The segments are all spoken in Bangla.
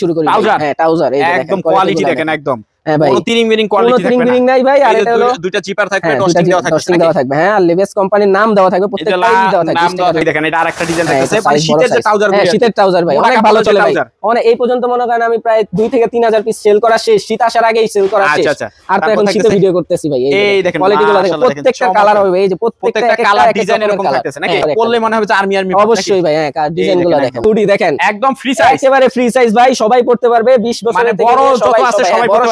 শুরু করি হ্যাঁ একদম কোয়ালিটি দেখেন একদম এই পর্যন্ত মনে করেন আমি প্রায় দুই থেকে তিন হাজার পিস সেল করা শেষ শীত আসার আগেই সেল করা আচ্ছা, আচ্ছা। আর তো এখন ভিডিও করতেছি ভাই প্রত্যেকটা কালার হবে এই যে আর্মি আর্মি হ্যাঁ, অবশ্যই ভাই হ্যাঁ ডিজাইন গুলো দেখেন দেখেন একদম ফ্রি সাইজ ফ্রি সাইজ ভাই সবাই পড়তে পারবে বিশ বছরের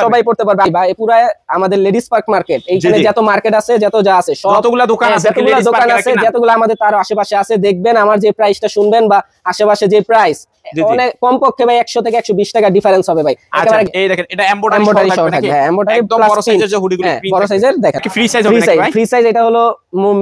সবাই সবাই পড়তে পারবে ভাই পুরো আমাদের লেডিস পার্ক মার্কেট এইখানে যত মার্কেট আছে যত যা আছে যতগুলা দোকান হ্যাঁ, আছে যতগুলা দোকান আছে যতগুলা আমাদের তার আশেপাশে আছে দেখবেন আমার যে প্রাইসটা শুনবেন বা আশেপাশে যে প্রাইস অনেক কমপক্ষে ভাই 100 থেকে 120 টাকা ডিফারেন্স হবে ভাই আচ্ছা, এই দেখেন এটা এমব্রয়ডারি শর্ট হ্যাঁ এমব্রয়ডারি একদম বড় সাইজের যে হুডিগুলো হ্যাঁ, বড় সাইজের দেখেন ফ্রি সাইজ হবে ভাই ফ্রি সাইজ এটা হলো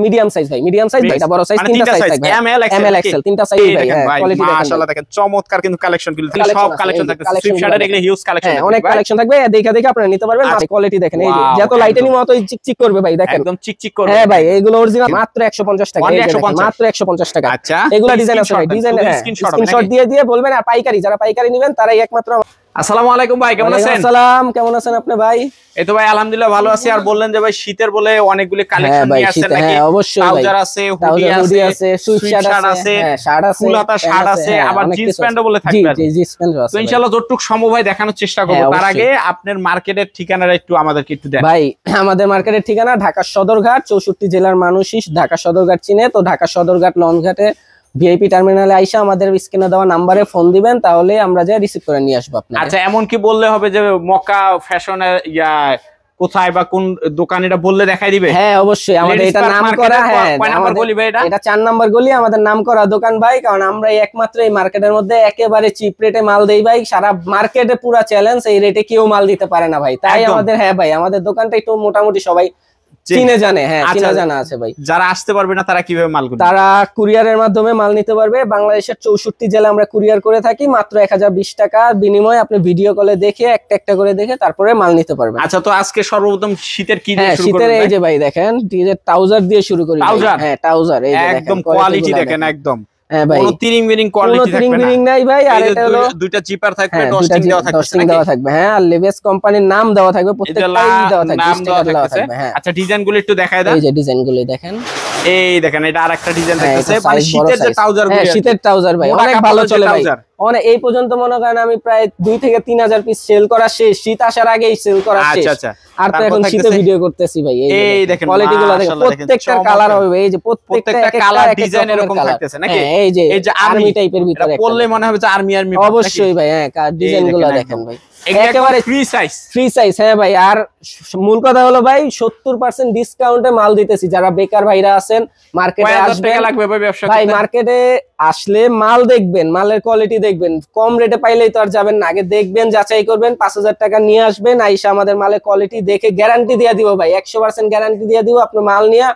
মিডিয়াম সাইজ ভাই মিডিয়াম সাইজ এটা বড় সাইজ মানে তিনটা সাইজ থাকবে M L XL L XL তিনটা সাইজ হ্যাঁ, ভাই কোয়ালিটি দেখেন মাশাআল্লাহ দেখেন চমৎকার কিন্তু কালেকশন গুলো সব কালেকশন থাকবে সুইপ শার্টের এখানে হিউজ কালেকশন অনেক কালেকশন থাকবে দেখা দেখে আপনারা নিতে পারবেন কোয়ালিটি আচ্ছা, দেখেন এই যে যত লাইটেনিং মতো চিকচিক করবে ভাই দেখেন একদম চিকচিক করবে হ্যাঁ ভাই এগুলো অরিজিনাল মাত্র 150 টাকা মাত্র 150 টাকা আচ্ছা এগুলো ডিজাইন আছে ডিজাইন স্ক্রিনশট হ্যাঁ, দিয়ে দিয়ে বলবেন আর পাইকারি যারা পাইকারি নেবেন তারাই একমাত্র হ্যাঁ হ্যাঁ, হ্যাঁ, দেখানোর চেষ্টা তার আগে আপনার মার্কেটের ঠিকানাটা একটু ভাই আমাদের মার্কেটের ঠিকানা ঢাকা সদরঘাট চৌষট্টি জেলার মানুষই ঢাকা সদরঘাট চিনে তো ঢাকা সদরঘাট লঞ্চ ঘাটে ভিআইপি টার্মিনালে আইসা আমাদের স্ক্রিনে দেওয়া নাম্বারে ফোন দিবেন তাহলে আমরা যে রিসিভ করে নিয়ে আসবো আপনি আচ্ছা এমন কি বললে হবে যে মক্কা ফ্যাশনের ইয়া কোথায় বা কোন দোকান এটা বললে দেখাই দিবে হ্যাঁ অবশ্যই আমাদের এটা নাম করা হ্যাঁ এটা চার নাম্বার গলি আমাদের নাম করা দোকান ভাই কারণ আমরা একমাত্র এই মার্কেটের মধ্যে একেবারে চিপ রেটে মাল দেই ভাই সারা মার্কেটে পুরা চ্যালেঞ্জ এই রেটে কেউ মাল দিতে পারে না ভাই তাই আমাদের হ্যাঁ ভাই আমাদের দোকানটা একটু মোটামুটি সবাই চীনে জানে হ্যাঁ আচ্ছা, চীনা জানা আছে ভাই যারা আসতে পারবে না তারা কিভাবে মাল তারা কুরিয়ারের মাধ্যমে মাল নিতে পারবে বাংলাদেশের চৌষট্টি জেলা আমরা কুরিয়ার করে থাকি মাত্র এক টাকা বিনিময়ে আপনি ভিডিও কলে দেখে একটা একটা করে দেখে তারপরে মাল নিতে পারবে আচ্ছা তো আজকে সর্বপ্রথম শীতের কি হ্যাঁ, শীতের এই যে ভাই দেখেন ট্রাউজার দিয়ে শুরু করি হ্যাঁ টাউজার এই একদম কোয়ালিটি দেখেন একদম হ্যাঁ ভাই তিরিং বিরিং কোয়ালিটি থাকবে নাই ভাই আর এটা দুইটা জিপার থাকবে হ্যাঁ, দেওয়া থাকবে হ্যাঁ আর লেভেস কোম্পানির নাম দেওয়া থাকবে প্রত্যেকটাই থাকবে হ্যাঁ আচ্ছা ডিজাইনগুলো একটু দেখায় দাও এই যে ডিজাইনগুলো দেখেন এই দেখেন এটা আরেকটা ডিজাইন হ্যাঁ, দেখতেছে মানে শীতের যে ট্রাউজার হ্যাঁ, শীতের ট্রাউজার ভাই অনেক ভালো চলে ভাই মানে এই পর্যন্ত মনে করেন আমি প্রায় 2 থেকে 3000 পিস সেল করা শেষ শীত আসার আগেই সেল করা আচ্ছা, শেষ আচ্ছা আচ্ছা আর তো এখন শীতে ভিডিও করতেছি ভাই এই দেখেন কোয়ালিটি গুলো দেখেন কালার হবে এই যে প্রত্যেকটা কালার ডিজাইন এরকম থাকতেছে নাকি হ্যাঁ, এই যে এই যে আর্মি টাইপের ভিতরে পড়লে মনে হবে যে আর্মি আর্মি অবশ্যই ভাই হ্যাঁ ডিজাইন গুলো দেখেন ভাই ফ্রি সাইজ হ্যাঁ ভাই আর মূল কথা হলো ভাই মাল দিতেছি যারা বেকার ভাইরা কম রেটে পাইলেই দেখবেন যাচাই করবেন হাজার টাকা নিয়ে আসবেন আইসা আমাদের মালের কোয়ালিটি দেখে গ্যারান্টি দিয়ে দিব ভাই পার্সেন্ট গ্যারান্টি দিয়ে দিব আপনার মাল নিয়ে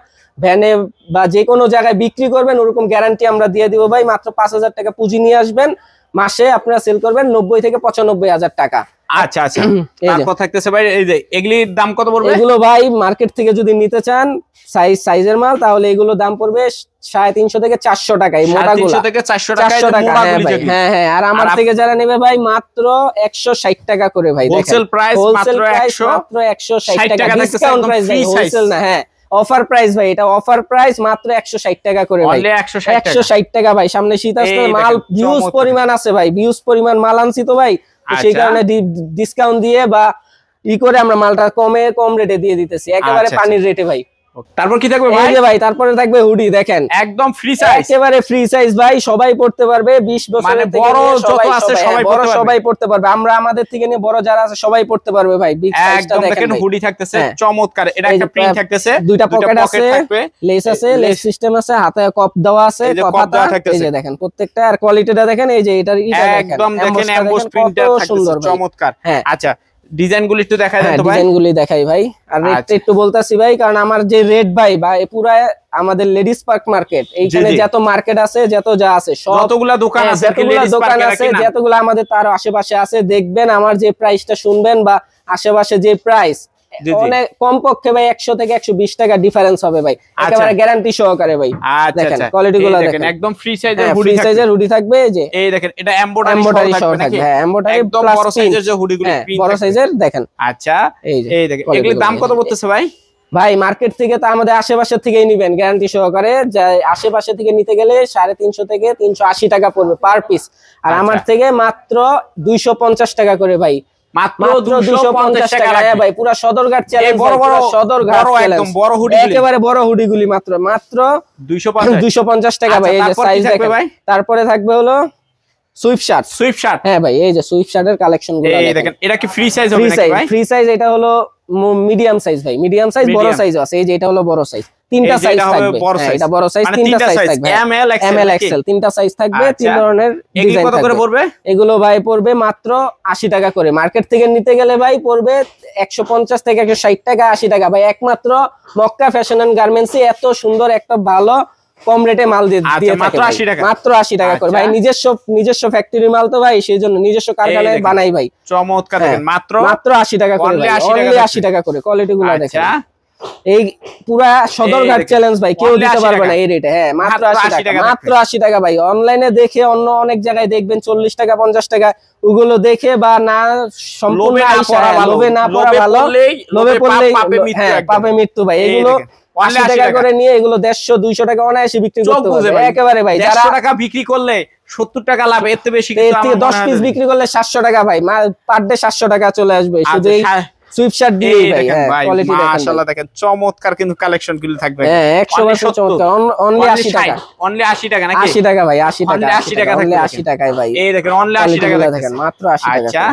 ভ্যানে বা যে কোনো জায়গায় বিক্রি করবেন ওরকম গ্যারান্টি আমরা দিয়ে দিব ভাই মাত্র 5000 টাকা পুঁজি নিয়ে আসবেন মাসে আপনারা সেল করবেন নব্বই থেকে পঁচানব্বই হাজার টাকা আচ্ছা আচ্ছা তারপর থাকতেছে ভাই এই যে এগুলির দাম কত পড়বে এগুলো ভাই মার্কেট থেকে যদি নিতে চান সাইজ সাইজের মাল তাহলে এগুলো দাম পড়বে সাড়ে তিনশো থেকে চারশো টাকায় মোটাগুলো থেকে চারশো চারশো টাকা হ্যাঁ, হ্যাঁ হ্যাঁ আর আমার থেকে যারা নেবে ভাই মাত্র একশো ষাট টাকা করে ভাই হোলসেল প্রাইস হোলসেল প্রাইস মাত্র একশো ষাট টাকা ডিসকাউন্ট প্রাইস হোলসেল না হ্যাঁ অফার প্রাইস ভাই এটা অফার প্রাইস মাত্র একশো ষাট টাকা করে ভাই একশো ষাট টাকা ভাই সামনে শীত আসতে মাল ভিউজ পরিমাণ আছে ভাই ভিউজ পরিমাণ মাল আনছি তো ভাই সেই আচ্ছা। কারণে ডিসকাউন্ট দিয়ে বা ই করে আমরা মালটা কমে কম রেটে দিয়ে দিতেছি আচ্ছা, একেবারে আচ্ছা। পানির রেটে ভাই তারপর কি থাকবে ভাই ভাই তারপরে থাকবে হুডি দেখেন একদম ফ্রি সাইজ একেবারে ফ্রি সাইজ ভাই সবাই পড়তে পারবে 20 বছর মানে বড় যত আছে সবাই হ্যাঁ, বড় সবাই পড়তে পারবে আমরা আমাদের থেকে নিয়ে বড় যারা আছে সবাই পড়তে পারবে ভাই বিগ সাইজটা দেখেন দেখেন হুডি থাকতেছে হ্যাঁ। চমৎকার এটা একটা প্রিন্ট থাকতেছে দুইটা পকেট আছে লেস আছে লেস সিস্টেম আছে হাতে কপ দেওয়া আছে কপাটা এই যে দেখেন প্রত্যেকটা আর কোয়ালিটিটা দেখেন এই যে এটার একদম দেখেন এমবোস প্রিন্টটা থাকতেছে চমৎকার হ্যাঁ। আচ্ছা ডিজাইনগুলি একটু দেখাই দেন হ্যাঁ, তো ভাই ডিজাইনগুলি দেখাই ভাই আর রেটটা আচ্ছা। একটু বলতাছি ভাই কারণ আমার যে রেট ভাই ভাই পুরো আমাদের লেডিস পার্ক মার্কেট এইখানে যত মার্কেট আছে যত যা আছে যতগুলা দোকান হ্যাঁ, আছে যতগুলা দোকান আছে যতগুলা আমাদের তার আশেপাশে আছে দেখবেন আমার যে প্রাইসটা শুনবেন বা আশেপাশে যে প্রাইস অনেক মানে কমপক্ষে ভাই একশো থেকে বিশ টাকা ডিফারেন্স হবে ভাই আচ্ছা। একেবারে গ্যারান্টি সহকারে ভাই আচ্ছা, দেখেন কোয়ালিটি আচ্ছা। গুলো দেখেন একদম ফ্রি সাইজের হুডি সাইজের হুডি থাকবে যে এই দেখেন এটা সহ থাকবে হ্যাঁ বড় সাইজের যে হুডি গুলো হ্যাঁ, বড় সাইজের দেখেন আচ্ছা এই যে এই দেখেন দাম কত পড়তেছে ভাই ভাই মার্কেট থেকে তো আমাদের আশেপাশে থেকেই নিবেন গ্যারান্টি সহকারে আশেপাশে থেকে নিতে গেলে সাড়ে তিনশো থেকে তিনশো টাকা পড়বে পার পিস আর আমার থেকে মাত্র দুইশো টাকা করে ভাই একেবারে বড় হুডি গুলি মাত্র মাত্র টাকা আচ্ছা, তারপরে থাকবে হলো সুইফশার্ট শার্ট শার্ট হ্যাঁ ভাই এই যে সুইফশার্ট শার্টের কালেকশন গুলো দেখেন এটা কি ফ্রি সাইজ হবে ফ্রি সাইজ এটা হলো মিডিয়াম সাইজ ভাই মিডিয়াম সাইজ বড় সাইজ আছে এই যে এটা হলো বড় সাইজ তিনটা সাইজ থাকবে হ্যাঁ, এটা বড় সাইজ মানে তিনটা সাইজ থাকবে M L M L XL তিনটা সাইজ থাকবে তিন আচ্ছা। ধরনের ডিজাইন কত করে পড়বে এগুলো ভাই পড়বে মাত্র 80 টাকা করে মার্কেট থেকে নিতে গেলে ভাই পড়বে 150 থেকে 160 টাকা 80 টাকা ভাই একমাত্র মক্কা ফ্যাশন এন্ড গার্মেন্টসই এত সুন্দর একটা ভালো কম রেটে মাল দিয়ে আচ্ছা, মাত্র 80 টাকা মাত্র 80 টাকা করে ভাই আচ্ছা। নিজস্ব নিজস্ব ফ্যাক্টরির মাল তো ভাই সেই জন্য নিজস্ব কারখানায় বানাই ভাই চমৎকার দেখেন হ্যাঁ, মাত্র মাত্র 80 টাকা করে অনলি 80 টাকা করে কোয়ালিটি গুলো আচ্ছা। দেখেন এই পুরা সদরঘাট চ্যালেঞ্জ ভাই কেউ দিতে পারবে না এই রেটে হ্যাঁ মাত্র 80 টাকা মাত্র 80 টাকা ভাই অনলাইনে দেখে অন্য অনেক জায়গায় দেখবেন 40 টাকা 50 টাকা ওগুলো দেখে বা না সম্পূর্ণ লোভে না হ্যাঁ, পড়া ভালো লোভে পড়লেই লোভে পড়লেই পাপে মৃত্যু ভাই এগুলো আশি টাকা করে নিয়ে এগুলো দেড়শো দুইশো টাকা অনায়াসে বিক্রি করতে পারবে একেবারে ভাই দেড়শো টাকা বিক্রি করলে সত্তর টাকা লাভ এর বেশি দশ পিস বিক্রি করলে সাতশো টাকা ভাই পার ডে সাতশো টাকা চলে আসবে শুধু সুইপশার্ট দিয়ে ভাই কোয়ালিটি হ্যাঁ, দেখেন মাশাআল্লাহ দেখেন চমৎকার কিন্তু কালেকশন গুলো থাকবে হ্যাঁ 100 চমৎকার অনলি 80 টাকা অনলি 80 টাকা নাকি 80 টাকা ভাই 80 টাকা অনলি 80 টাকা থাকবে 80 টাকায় ভাই এই দেখেন অনলি 80 টাকা দেখেন মাত্র 80 টাকা আচ্ছা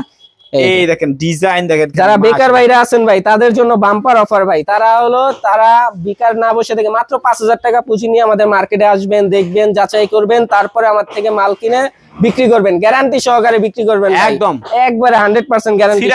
এই দেখেন ডিজাইন দেখেন যারা বেকার ভাইরা আছেন ভাই তাদের জন্য বাম্পার অফার ভাই তারা হলো তারা বেকার না বসে থেকে মাত্র পাঁচ টাকা পুঁজি নিয়ে আমাদের মার্কেটে আসবেন দেখবেন যাচাই করবেন তারপরে আমার থেকে মাল কিনে বিক্রি করবেন গ্যারান্টি সহকারে বিক্রি করবেন একদম একবারে হান্ড্রেড পার্সেন্ট গ্যারান্টি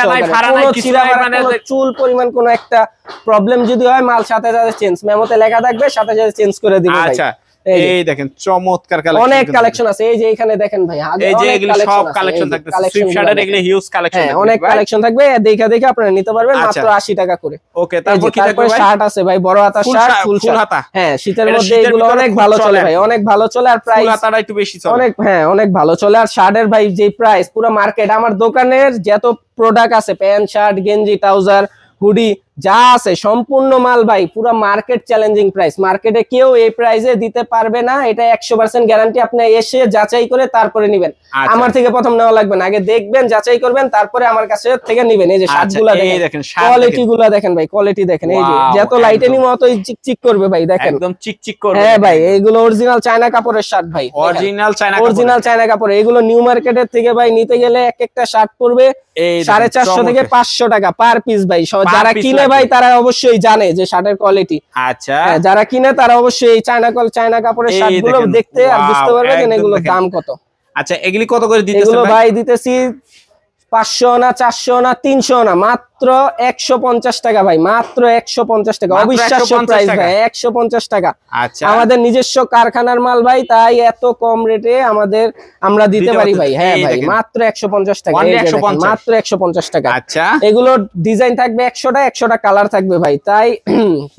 চুল পরিমাণ কোনো একটা প্রবলেম যদি হয় মাল সাথে সাথে চেঞ্জ মেমোতে লেখা থাকবে সাথে সাথে চেঞ্জ করে দিবে আচ্ছা এই দেখেন চমৎকার কালেকশন অনেক কালেকশন আছে এই যে এখানে দেখেন ভাই এই যে সব কালেকশন হ্যাঁ, থাকবে শার্টের হিউজ কালেকশন অনেক কালেকশন থাকবে দেখে আপনারা নিতে পারবেন আচ্ছা। মাত্র 80 টাকা করে ওকে তারপর কি থাকবে শার্ট আছে ভাই বড় হাতা শার্ট ফুল হাতা হ্যাঁ শীতের মধ্যে এগুলো অনেক ভালো চলে ভাই অনেক ভালো চলে আর প্রাইস হাতাটা একটু বেশি চলে অনেক হ্যাঁ অনেক ভালো চলে আর শার্টের ভাই যে প্রাইস পুরো মার্কেট আমার দোকানের যত প্রোডাক্ট আছে প্যান্ট শার্ট গেঞ্জি ট্রাউজার হুডি যা আছে সম্পূর্ণ মাল ভাই পুরো মার্কেট চ্যালেঞ্জিং প্রাইস মার্কেটে কেউ এই প্রাইসে দিতে পারবে না এটা একশো পার্সেন্ট গ্যারান্টি আপনি এসে যাচাই করে তারপরে নিবেন আচ্ছা, আচ্ছা। আমার থেকে প্রথম নেওয়া লাগবে না আগে দেখবেন যাচাই করবেন তারপরে আমার কাছে থেকে নিবেন এই যে শার্টগুলা আচ্ছা, দেখেন কোয়ালিটি গুলা দেখেন ভাই কোয়ালিটি দেখেন এই যে যত লাইটে নিবো অত চিকচিক করবে ভাই দেখেন একদম চিকচিক করবে হ্যাঁ ভাই এগুলো অরিজিনাল চায়না কাপড়ের শার্ট ভাই অরিজিনাল চায়না অরিজিনাল চায়না কাপড় এগুলো নিউ মার্কেটের থেকে ভাই নিতে গেলে এক একটা শার্ট পড়বে সাড়ে চারশো থেকে পাঁচশো টাকা পার পিস ভাই যারা কিনে ভাই তারা অবশ্যই জানে যে শার্টের কোয়ালিটি আচ্ছা হ্যাঁ, যারা কিনে তারা অবশ্যই চায়না কল চায়না কাপড়ের শার্টগুলো দেখতে আর বুঝতে পারবে যে এগুলোর দাম কত আচ্ছা এগুলি কত করে দিতেছেন ভাই দিতেছি পাঁচশো না চারশো না তিনশো না মাত্র একশো পঞ্চাশ টাকা ভাই মাত্র একশো পঞ্চাশ টাকা অবিশ্বাস্য প্রাইস ভাই একশো পঞ্চাশ টাকা আচ্ছা। আমাদের নিজস্ব কারখানার মাল ভাই তাই এত কম রেটে আমাদের আমরা দিতে পারি ভাই হ্যাঁ ভাই মাত্র একশো পঞ্চাশ টাকা মাত্র একশো পঞ্চাশ টাকা আচ্ছা এগুলো ডিজাইন থাকবে একশোটা একশোটা কালার থাকবে ভাই তাই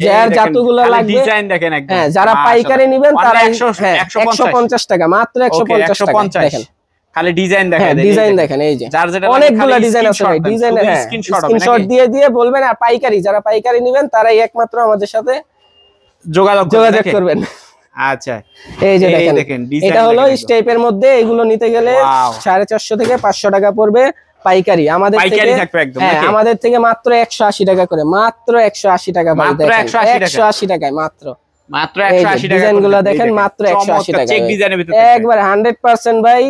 যার জাতুগুলো লাগবে হ্যাঁ যারা পাইকারি নিবেন তারা হ্যাঁ, একশো পঞ্চাশ টাকা মাত্র একশো পঞ্চাশ টাকা দেখেন খালি ডিজাইন দেখেন ডিজাইন দেখেন এই যে অনেকগুলো ডিজাইন আছে ভাই স্ক্রিনশট হ্যাঁ, দিয়ে দিয়ে বলবেন আর পাইকারি যারা পাইকারি নেবেন তারাই একমাত্র আমাদের সাথে যোগাযোগ যোগাযোগ করবেন আচ্ছা। এটা হলো মধ্যে এগুলো নিতে গেলে থেকে 500 টাকা পড়বে পাইকারি আমাদের হ্যাঁ, আমাদের থেকে মাত্র টাকা করে মাত্র আশি টাকা একশো আশি টাকায় মাত্র মাত্র আশি টাকা দেখেন মাত্র আশি টাকা একবার হান্ড্রেড পার্সেন্ট ভাই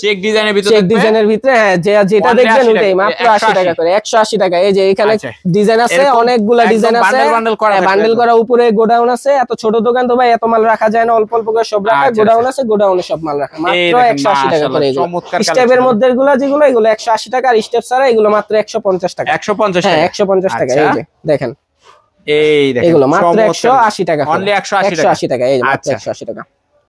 চেক ডিজাইনের ভিতরে চেক ডিজাইনের ভিতরে হ্যাঁ যেটা দেখবেন ওইটাই মাত্র 80 টাকা করে 180 টাকা এই যে এখানে ডিজাইন আচ্ছা। আছে অনেকগুলা ডিজাইন আছে বান্ডেল করা হ্যাঁ, বান্ডেল করা উপরে গোডাউন আছে এত ছোট দোকান তো ভাই এত মাল রাখা যায় না অল্প অল্প করে সব রাখা গোডাউন আচ্ছা, আচ্ছা। আছে গোডাউনে সব মাল রাখা মাত্র 180 টাকা করে এগুলো স্টেপের মধ্যেগুলো যেগুলো এগুলো 180 টাকা আর স্টেপ ছাড়া এগুলো মাত্র 150 টাকা 150 হ্যাঁ, টাকা 150 টাকা এই যে দেখেন এই দেখেন এগুলো মাত্র 180 টাকা অনলি 180 টাকা এই মাত্র 180 টাকা